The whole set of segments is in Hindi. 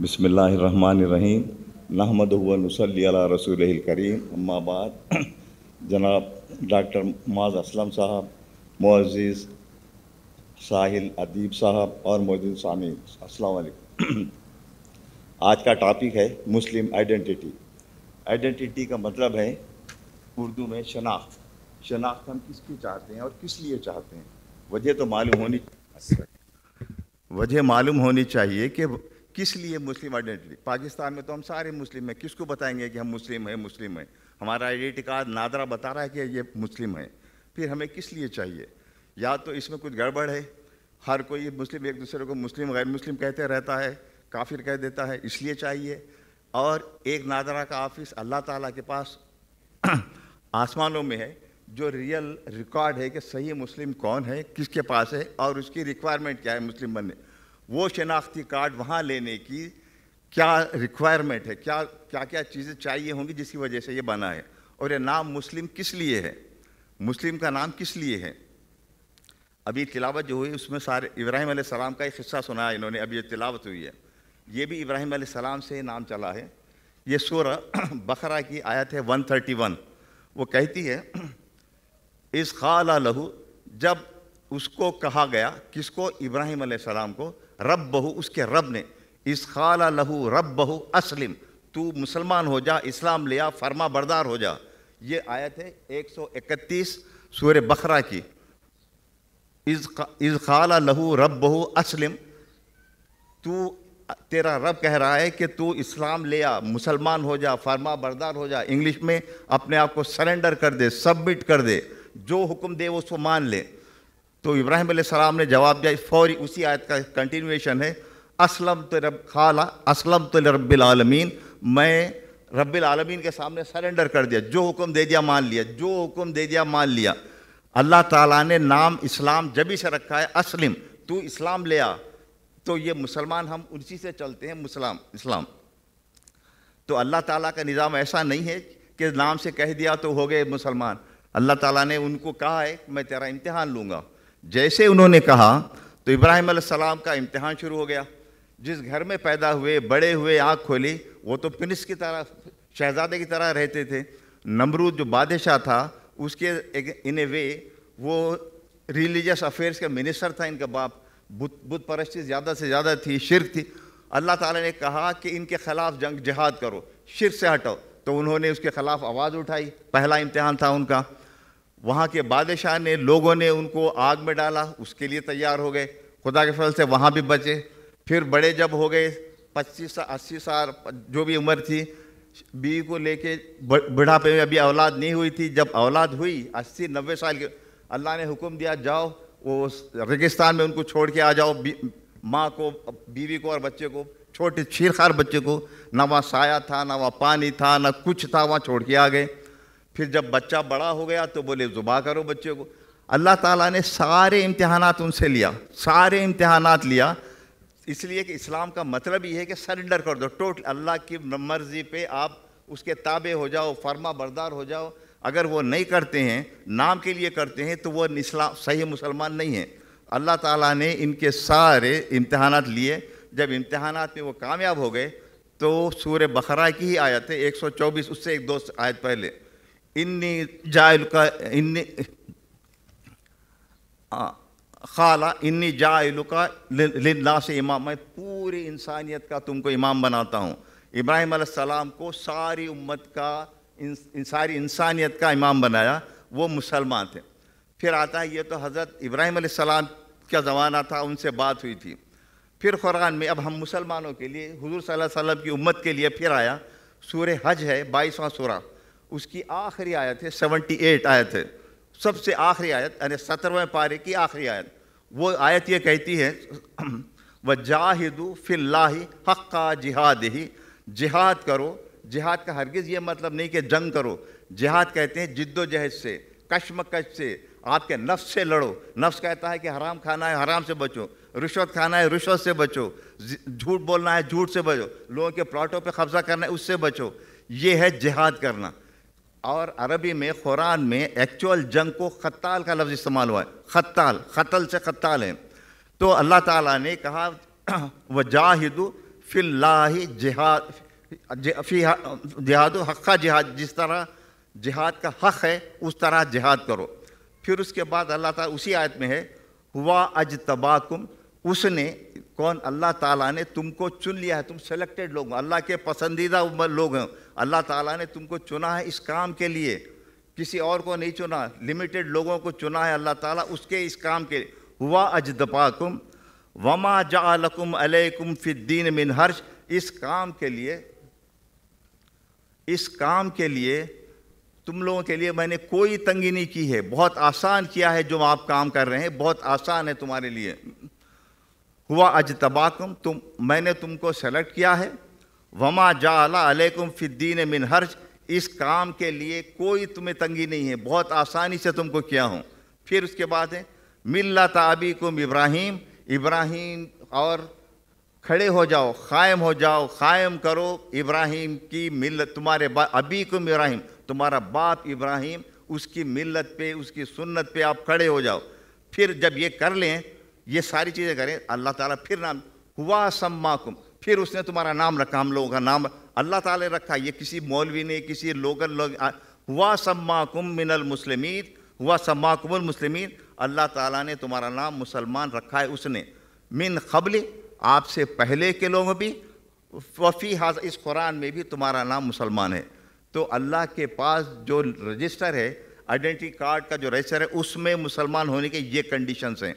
बसमीम हुआ नसल रसूल करीम अम्माबाद जनाब डॉक्टर माज असलम साहब मोज़ साहिल अदीब साहब और मौजूद सामी असलकुम आज का टॉपिक है मुस्लिम आइडेंटिटी आइडेंटिटी का मतलब है उर्दू में शनाख्त शनाख्त हम किसकी चाहते हैं और किस लिए चाहते हैं वजह तो मालूम होनी वजह मालूम होनी चाहिए कि किस लिए मुस्लिम आइडेंटिटी पाकिस्तान में तो हम सारे मुस्लिम हैं किसको बताएंगे कि हम मुस्लिम हैं मुस्लिम हैं हमारा आइडेंटिटी कार्ड नादरा बता रहा है कि ये मुस्लिम है फिर हमें किस लिए चाहिए या तो इसमें कुछ गड़बड़ है हर कोई मुस्लिम एक दूसरे को मुस्लिम गैर मुस्लिम कहते रहता है काफिर कह देता है इसलिए चाहिए और एक नादरा का ऑफिस अल्लाह ताला के पास आसमानों में है जो रियल रिकॉर्ड है कि सही मुस्लिम कौन है किसके पास है और उसकी रिक्वायरमेंट क्या है मुस्लिम बनने वो शनाख्ती कार्ड वहाँ लेने की क्या रिक्वायरमेंट है क्या क्या क्या चीज़ें चाहिए होंगी जिसकी वजह से ये बना है और ये नाम मुस्लिम किस लिए है मुस्लिम का नाम किस लिए है अभी तिलावत जो हुई उसमें सारे इब्राहिम सलाम का एक हिस्सा सुना है इन्होंने अभी ये तिलावत हुई है ये भी इब्राहिम सलाम से नाम चला है ये सूर बकरा की आयत है 131 वो कहती है इस खाला लहू जब उसको कहा गया किसको इब्राहिम सलाम को रब बहू उसके रब ने इस खाला लहू रब बहू असलिम तू मुसलमान हो जा इस्लाम लिया फर्मा बरदार हो जा ये आयत है 131 सूर्य बकरा की इज खाला लहू रब बहू असलिम तू तेरा रब कह रहा है कि तू इस्लाम ले आ मुसलमान हो जा फर्मा बरदार हो जा इंग्लिश में अपने आप को सरेंडर कर दे सबमिट कर दे जो हुक्म दे उसको मान ले तो इब्राहिम सलाम ने जवाब दिया फौरी उसी आयत का कंटिन्यूएशन है असलम तो रब खाला असलम तो रबालमीन मैं रबालमीन के सामने सरेंडर कर दिया जो हुक्म दे दिया मान लिया जो हुक्म दे दिया मान लिया अल्लाह ताला ने नाम इस्लाम ही से रखा है असलम तू इस्लाम ले आ तो ये मुसलमान हम उसी से चलते हैं मुसलाम इस्लाम तो अल्लाह ताला का निज़ाम ऐसा नहीं है कि नाम से कह दिया तो हो गए मुसलमान अल्लाह ताला ने उनको कहा है मैं तेरा इम्तहान लूँगा जैसे उन्होंने कहा तो इब्राहिम सलाम का इम्तहान शुरू हो गया जिस घर में पैदा हुए बड़े हुए आँख खोली वो तो प्रिंस की तरह शहजादे की तरह रहते थे नमरूद जो बादशाह था उसके इन ए वे वो रिलीजियस अफेयर्स का मिनिस्टर था इनका बाप बुत बुत परस्ती ज़्यादा से ज़्यादा थी शिरक थी अल्लाह ताला ने कहा कि इनके ख़िलाफ़ जंग जहाद करो शिर से हटो तो उन्होंने उसके ख़िलाफ़ आवाज़ उठाई पहला इम्तहान था उनका वहाँ के बादशाह ने लोगों ने उनको आग में डाला उसके लिए तैयार हो गए खुदा के फल से वहाँ भी बचे फिर बड़े जब हो गए पच्चीस अस्सी साल जो भी उम्र थी बीवी को लेके बुढ़ापे में अभी औलाद नहीं हुई थी जब औलाद हुई अस्सी नब्बे साल के अल्लाह ने हुक्म दिया जाओ वो रेगिस्तान में उनको छोड़ के आ जाओ माँ को बीवी को और बच्चे को छोटे छीरखार बच्चे को ना वहाँ साया था ना वहाँ पानी था ना कुछ था वहाँ छोड़ के आ गए फिर जब बच्चा बड़ा हो गया तो बोले जुबा करो बच्चे को अल्लाह ताला ने सारे इम्तहान उनसे लिया सारे इम्तहान लिया इसलिए कि इस्लाम का मतलब ये है कि सरेंडर कर दो टोटल अल्लाह की मर्ज़ी पे आप उसके ताबे हो जाओ फर्मा बरदार हो जाओ अगर वो नहीं करते हैं नाम के लिए करते हैं तो वो इस्लाम सही मुसलमान नहीं है अल्लाह ताला ने इनके सारे इम्तहान लिए जब इम्तहान में वो कामयाब हो गए तो सूर्य बकरा की ही आयत है चौबीस उससे एक दो आयत पहले इन्नी जायल का इन्नी खाला इन्नी जायल का लिल्ला से इमाम मैं पूरी इंसानियत का तुमको इमाम बनाता हूँ इब्राहिम सलाम को सारी उम्मत का इन, सारी इंसानियत का इमाम बनाया वो मुसलमान थे फिर आता है ये तो हज़रत इब्राहिम सलाम का ज़माना था उनसे बात हुई थी फिर कुरान में अब हम मुसलमानों के लिए हजूर सल्लल्लाहु अलैहि वसल्लम की उम्मत के लिए फिर आया सूर हज है बाईसवां सूरा उसकी आखिरी आयत है सेवनटी एट आयत है सबसे आखिरी आयत यानी सत्रहवें पारे की आखिरी आयत वो आयत ये कहती है व जाहिदु फिल्लाही हक्का जिहाद ही जिहाद करो जिहाद का हरगिज़ ये मतलब नहीं कि जंग करो जिहाद कहते हैं जिद्दोजहद से कशमकश से आपके नफ्स से लड़ो नफ्स कहता है कि हराम खाना है हराम से बचो रिश्वत खाना है रिश्वत से बचो झूठ बोलना है झूठ से बचो लोगों के प्लाटों पे कब्जा करना है उससे बचो ये है जिहाद करना और अरबी में कुरान में एक्चुअल जंग को खत्ताल का लफ्ज़ इस्तेमाल हुआ है खत्ताल खतल से खत्ताल है तो अल्लाह ताला ने कहा व जाहिदु फिल्ला जिहाद जिहाद हक़ा जिहाद जिस तरह जिहाद का हक़ है उस तरह जिहाद करो फिर उसके बाद अल्लाह ताला उसी आयत में है हुआ अज तबाकुम उसने कौन अल्लाह ताला ने तुमको चुन लिया है तुम सेलेक्टेड लोग अल्लाह के पसंदीदा लोग हैं अल्लाह ताला ने तुमको चुना है इस काम के लिए किसी और को नहीं चुना लिमिटेड लोगों को चुना है अल्लाह ताला उसके इस काम के हुआ अजदपाकुम वमा जाकुम अलैकुम फिद्दीन मिन हर्ष इस काम के लिए इस काम के लिए तुम लोगों के लिए मैंने कोई तंगी नहीं की है बहुत आसान किया है जो आप काम कर रहे हैं बहुत आसान है तुम्हारे लिए हुआ अजतबाकुम तुम मैंने तुमको सेलेक्ट किया है वमा जाला अलैकुम फिद्दीन मिन हर्ज इस काम के लिए कोई तुम्हें तंगी नहीं है बहुत आसानी से तुमको किया हूँ फिर उसके बाद है मिल्ला ताबी कुम इब्राहिम इब्राहिम और खड़े हो जाओ कायम हो जाओ कायम करो इब्राहिम की मिलत तुम्हारे अबी कुम इब्राहिम तुम्हारा बाप इब्राहिम उसकी मिलत पे उसकी सुन्नत पे आप खड़े हो जाओ फिर जब ये कर लें ये सारी चीज़ें करें अल्लाह ताला फिर नाम हुआ सम्माकुम फिर उसने तुम्हारा नाम रखा हम लोगों का नाम अल्लाह ताला ने रखा ये किसी मौलवी ने किसी लोकल लोग हुआ सम्माकुम मिनल मुस्लिमीन हुआ सम्माकुमल मुस्लिमीन अल्लाह ताला ने तुम्हारा नाम मुसलमान रखा है उसने मिन खबल आपसे पहले के लोगों भी वफ़ी हाज इस कुरान में भी तुम्हारा नाम मुसलमान है तो अल्लाह के पास जो रजिस्टर है आइडेंटिटी कार्ड का जो रजिस्टर है उसमें मुसलमान होने के ये कंडीशंस हैं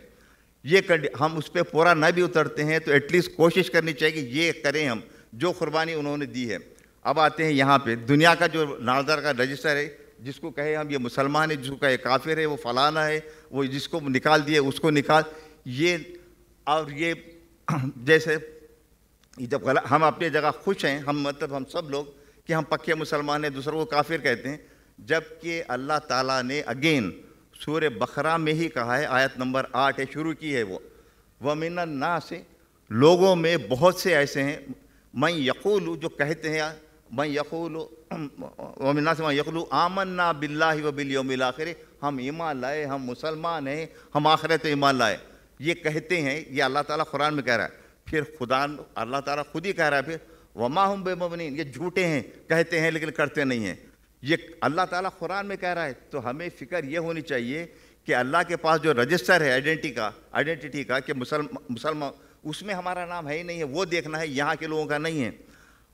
ये हम उस पर पूरा ना भी उतरते हैं तो एटलीस्ट कोशिश करनी चाहिए कि ये करें हम जो कुर्बानी उन्होंने दी है अब आते हैं यहाँ पे दुनिया का जो नारदार का रजिस्टर है जिसको कहे हम ये मुसलमान है जिसको कहे काफिर है वो फलाना है वो जिसको निकाल दिए उसको निकाल ये और ये जैसे जब हम अपनी जगह खुश हैं हम मतलब हम सब लोग कि हम पक्के मुसलमान हैं दूसरों को काफिर कहते हैं जबकि अल्लाह ताला ने अगेन सूर्य बकरा में ही कहा है आयत नंबर आठ है शुरू की है वो वमिन ना से लोगों में बहुत से ऐसे हैं मैं यकूल जो कहते हैं मैं यकूल वमिना से मैं यकूल आमन ना बिल्ला व बिल आखिर हम ईमान लाए हम मुसलमान हैं हम आखिरत ईमान लाए ये कहते हैं ये अल्लाह ताला कुरान में कह रहा है फिर खुदा अल्लाह ताला खुद ही कह रहा है फिर वमा हम बेमबनी ये झूठे हैं कहते हैं लेकिन करते नहीं हैं ये अल्लाह ताला कुरान में कह रहा है तो हमें फ़िक्र ये होनी चाहिए कि अल्लाह के पास जो रजिस्टर है आइडेंटी का आइडेंटिटी का कि मुसलमान उसमें हमारा नाम है ही नहीं है वो देखना है यहाँ के लोगों का नहीं है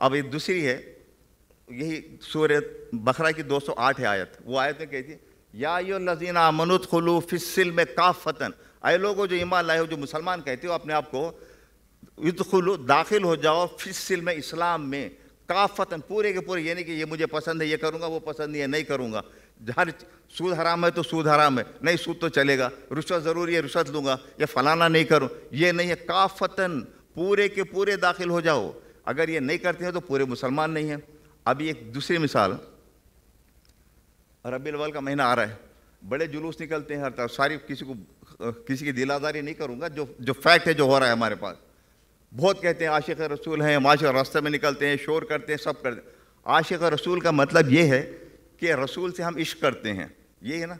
अब एक दूसरी है यही सूर्य बकरा की 208 है आयत वो आयत में कहती है या यो लजीना मनुत खलू फिसल में काफ फतन आए लोगों जो ईमान लाए हो जो मुसलमान कहते हो अपने आप को युद्ध दाखिल हो जाओ फिसल में इस्लाम में काफ़तन पूरे के पूरे यानी कि ये मुझे पसंद है ये करूँगा वो पसंद नहीं है नहीं करूँगा हर सूद हराम है तो सूद हराम है नहीं सूद तो चलेगा रुश्वत ज़रूरी है रुश्वत लूँगा या फलाना नहीं करूँ ये नहीं है काफ़तन पूरे के पूरे दाखिल हो जाओ अगर ये नहीं करते हैं तो पूरे मुसलमान नहीं हैं अभी एक दूसरी मिसाल रबील का महीना आ रहा है बड़े जुलूस निकलते हैं हर तरफ सारी किसी को किसी की दिलादारी नहीं करूँगा जो जो फैक्ट है जो हो रहा है हमारे पास बहुत कहते हैं आशिक रसूल हैं माशा रास्ते में निकलते हैं शोर करते हैं सब करते आशिक रसूल का मतलब ये है कि रसूल से हम इश्क करते हैं ये है ना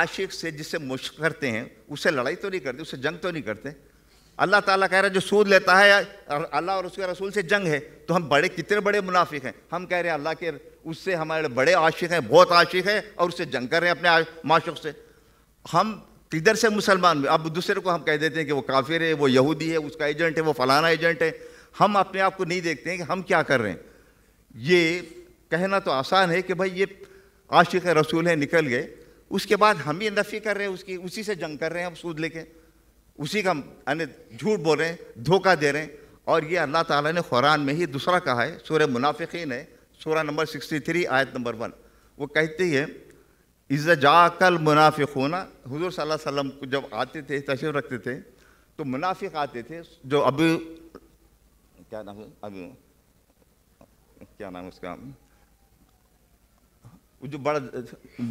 आशिक से जिससे मुश्क करते हैं उससे लड़ाई तो नहीं करते उससे जंग तो नहीं करते अल्लाह ताला कह रहा है जो सूद लेता है अल्लाह और उसके रसूल से जंग है तो हम बड़े कितने बड़े मुनाफिक हैं हम कह रहे हैं अल्लाह के उससे हमारे बड़े आशिक हैं बहुत आशिक हैं और उससे जंग कर रहे हैं अपने माशुक से हम तो इधर से मुसलमान में अब दूसरे को हम कह देते हैं कि वो काफिर है वो यहूदी है उसका एजेंट है वो फलाना एजेंट है हम अपने आप को नहीं देखते हैं कि हम क्या कर रहे हैं ये कहना तो आसान है कि भाई ये आशिक रसूल है निकल गए उसके बाद हम ही नफ़ी कर रहे हैं उसकी उसी से जंग कर रहे हैं हम सूद लेके उसी का यानी झूठ बोल रहे हैं धोखा दे रहे हैं और ये अल्लाह ताला ने कुरान में ही दूसरा कहा है सूर्य मुनाफिक है सूर्य नंबर 63 आयत नंबर वन वो कहते है इज़ जाकल मुनाफिक होना हजूर सल्लम को जब आते थे तशर रखते थे तो मुनाफिक आते थे जो अब क्या नाम अब क्या नाम उसका जो बड़ा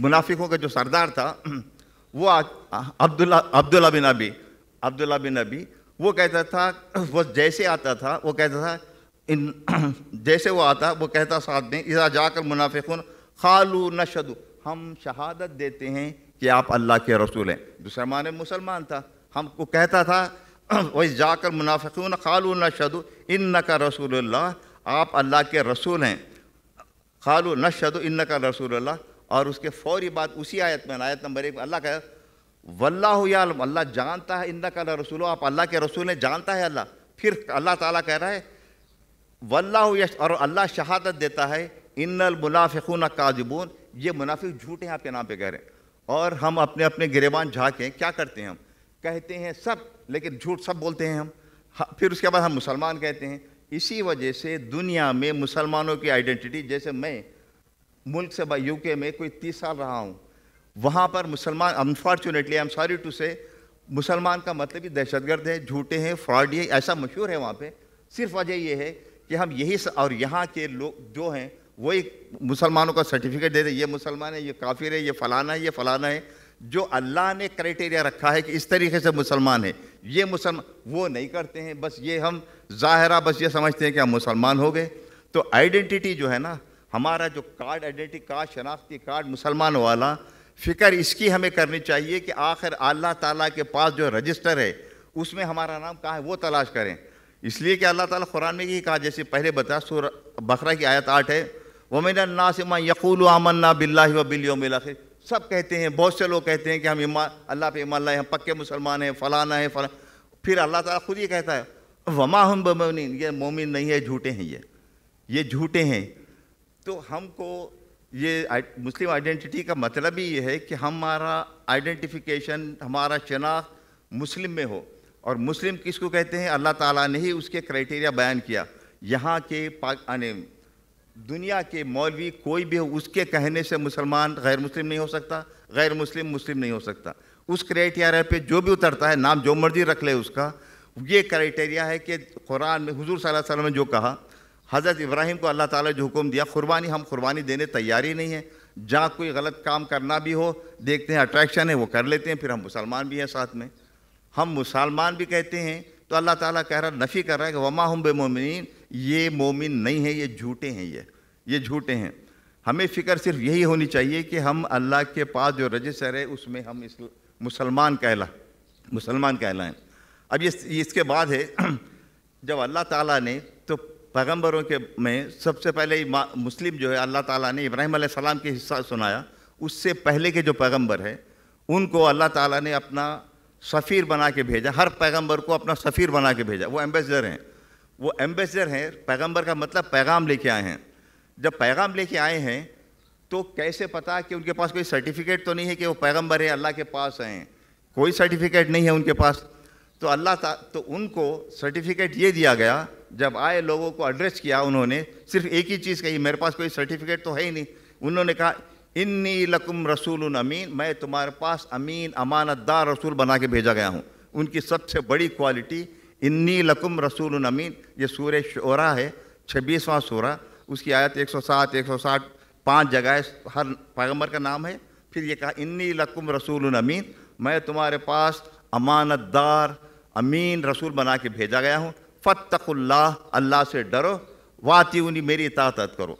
मुनाफिकों का जो सरदार था वो अब्दुल्ला अब्दुल्ला बिन अबी अब्दुल्ला बिन अबी वो कहता था वो जैसे आता था वो कहता था इन जैसे वो आता वो कहता साथ में इज़ा जाकर मुनाफिक खालू नशदू हम शहादत देते हैं कि आप अल्लाह के रसूल हैं दूसरा मान मुसलमान था हमको कहता था वही जाकर मुनाफिकून खालू नशद इन न का रसूल आप अल्लाह के रसूल हैं खालू नशद इन न का रसूल और उसके फौरी बात उसी आयत में आयत नंबर एक अल्लाह का वल्ला अल्लाह जानता है इन का रसूल आप अल्लाह के रसूल हैं जानता है अल्लाह फिर अल्लाह ताला कह रहा है वल्ला यश और अल्लाह शहादत देता है इन्नल मुनाफिकून काजिबून ये मुनाफिक झूठे हैं आपके नाम पे कह रहे हैं और हम अपने अपने गिरेबान झाके क्या करते हैं हम कहते हैं सब लेकिन झूठ सब बोलते हैं हम फिर उसके बाद हम मुसलमान कहते हैं इसी वजह से दुनिया में मुसलमानों की आइडेंटिटी जैसे मैं मुल्क से यूके में कोई तीस साल रहा हूँ वहाँ पर मुसलमान unfortunately I am sorry to say मुसलमान का मतलब ही दहशतगर्द है झूठे हैं फ्रॉड है ऐसा मशहूर है वहाँ पे सिर्फ वजह ये है कि हम यही और यहाँ के लोग जो हैं वो एक मुसलमानों का सर्टिफिकेट दे दे ये मुसलमान है ये काफिर है ये फलाना है ये फलाना है जो अल्लाह ने क्राइटेरिया रखा है कि इस तरीके से मुसलमान है ये मुसलमान वो नहीं करते हैं बस ये हम ज़ाहरा बस ये समझते हैं कि हम मुसलमान हो गए तो आइडेंटिटी जो है ना हमारा जो कार्ड आइडेंटिटी कार्ड शनाख्ती कार्ड मुसलमान वाला फ़िक्र इसकी हमें करनी चाहिए कि आखिर अल्लाह ताला के पास जो रजिस्टर है उसमें हमारा नाम कहाँ है वो तलाश करें इसलिए कि अल्लाह ताला कुरान में ही कहा जैसे पहले बताया सूर बकरा की आयत आठ है वमिनन्नासिमा यकूल आमन्ना बिल्ला वबिलयोमिल आखिर सब कहते हैं बहुत से लोग कहते हैं कि हम ईमान अल्लाह पे ईमान लाए हम पक्के मुसलमान हैं फलाना है फला फिर अल्लाह ताला खुद ही कहता है वमा हम बमिन ये मोमिन नहीं है झूठे हैं ये ये झूठे हैं तो हमको ये मुस्लिम आइडेंटिटी का मतलब ही ये है कि हमारा आइडेंटिफिकेशन हमारा शनाख्त मुस्लिम में हो और मुस्लिम किसको कहते हैं अल्लाह ताला ने ही उसके क्राइटेरिया बयान किया यहाँ के पाक दुनिया के मौलवी कोई भी हो उसके कहने से मुसलमान गैर मुस्लिम नहीं हो सकता गैर मुस्लिम मुस्लिम नहीं हो सकता उस क्राइटेरिया पे जो भी उतरता है नाम जो मर्जी रख ले उसका ये क्राइटेरिया है कि कुरान में हुजूर सल्लल्लाहु अलैहि वसल्लम ने जो कहा हज़रत इब्राहिम को अल्लाह ताला जो हुक्म दिया कुर्बानी हम कुर्बानी देने तैयार ही नहीं है जहाँ कोई गलत काम करना भी हो देखते हैं अट्रैक्शन है वो कर लेते हैं फिर हम मुसलमान भी हैं साथ में हम मुसलमान भी कहते हैं तो अल्लाह ताला कह रहा नफ़ी कर रहा है कि वमा हम बे मोमिन ये मोमिन नहीं है ये झूठे हैं ये ये झूठे हैं हमें फ़िक्र सिर्फ यही होनी चाहिए कि हम अल्लाह के पास जो रजिस्टर है उसमें हम इस मुसलमान कहला मुसलमान कहलाएं अब ये इसके बाद है जब अल्लाह ताला ने तो पैगम्बरों के में सबसे पहले मुस्लिम जो है अल्लाह ताला ने इब्राहिम सलाम के हिस्सा सुनाया उससे पहले के जो पैगम्बर हैं उनको अल्लाह ताला ने अपना सफ़ीर बना के भेजा हर पैगंबर को अपना सफ़ीर बना के भेजा वो एम्बेसडर हैं वो एम्बेसडर हैं पैगंबर का मतलब पैगाम लेके आए हैं जब पैगाम लेके आए हैं तो कैसे पता कि उनके पास कोई सर्टिफिकेट तो नहीं है कि वो पैगंबर है अल्लाह के पास हैं कोई सर्टिफिकेट नहीं है उनके पास तो अल्लाह तो उनको सर्टिफिकेट ये दिया गया जब आए लोगों को एड्रेस किया उन्होंने सिर्फ एक ही चीज़ कही मेरे पास कोई सर्टिफिकेट तो है ही नहीं उन्होंने कहा इन्नी लकुम रसूल अमीन मैं तुम्हारे पास अमीन अमानतदार रसूल बना के भेजा गया हूँ उनकी सबसे बड़ी क्वालिटी इन्नी लकुम रसूल अमीन ये सूर शोरा है छब्बीसवां सूरा उसकी आयत 107, साठ पाँच जगह हर पैगम्बर का नाम है फिर ये कहा इन्नी लकुम रसूल अमीन मैं तुम्हारे पास अमानतदार अमीन रसूल बना के भेजा गया हूँ फ़तकुल्ला अल्लाह से डरो वाती उन्हीं मेरी इतात करो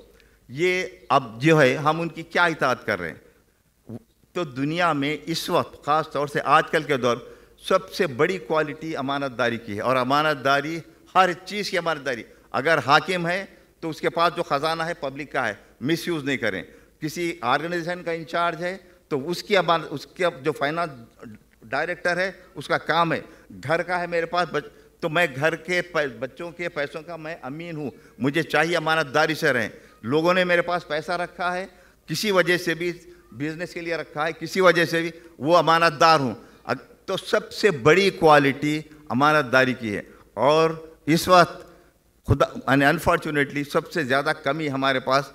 ये अब जो है हम उनकी क्या इतात कर रहे हैं तो दुनिया में इस वक्त ख़ास तौर से आजकल के दौर सबसे बड़ी क्वालिटी अमानतदारी की है और अमानतदारी हर चीज़ की अमानतदारी अगर हाकिम है तो उसके पास जो ख़जाना है पब्लिक का है मिसयूज़ नहीं करें किसी ऑर्गेनाइजेशन का इंचार्ज है तो उसकी अमान उसके जो फाइनेंस डायरेक्टर है उसका काम है घर का है मेरे पास बच, तो मैं घर के बच्चों के पैसों का मैं अमीन हूँ मुझे चाहिए अमानतदारी से रहें लोगों ने मेरे पास पैसा रखा है किसी वजह से भी बिजनेस के लिए रखा है किसी वजह से भी वो अमानतदार हूँ तो सबसे बड़ी क्वालिटी अमानतदारी की है और इस वक्त खुदा अनफॉर्चुनेटली सबसे ज़्यादा कमी हमारे पास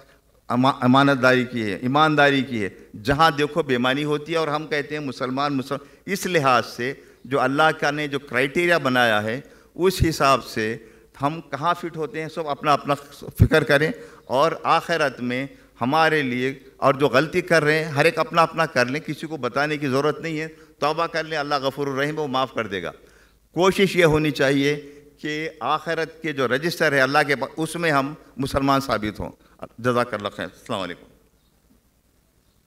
अमा, अमानतदारी की है ईमानदारी की है जहाँ देखो बेमानी होती है और हम कहते हैं मुसलमान मुसलमान इस लिहाज से जो अल्लाह का ने जो क्राइटेरिया बनाया है उस हिसाब से हम कहाँ फिट होते हैं सब अपना अपना फिक्र करें और आखिरत में हमारे लिए और जो गलती कर रहे हैं हर एक अपना अपना कर लें किसी को बताने की ज़रूरत नहीं है तोबा कर लें अल्लाह गफुर रहीम वो माफ़ कर देगा कोशिश ये होनी चाहिए कि आखिरत के जो रजिस्टर है अल्लाह के उसमें हम मुसलमान साबित हों जजाकल्ला खैर अलैक्म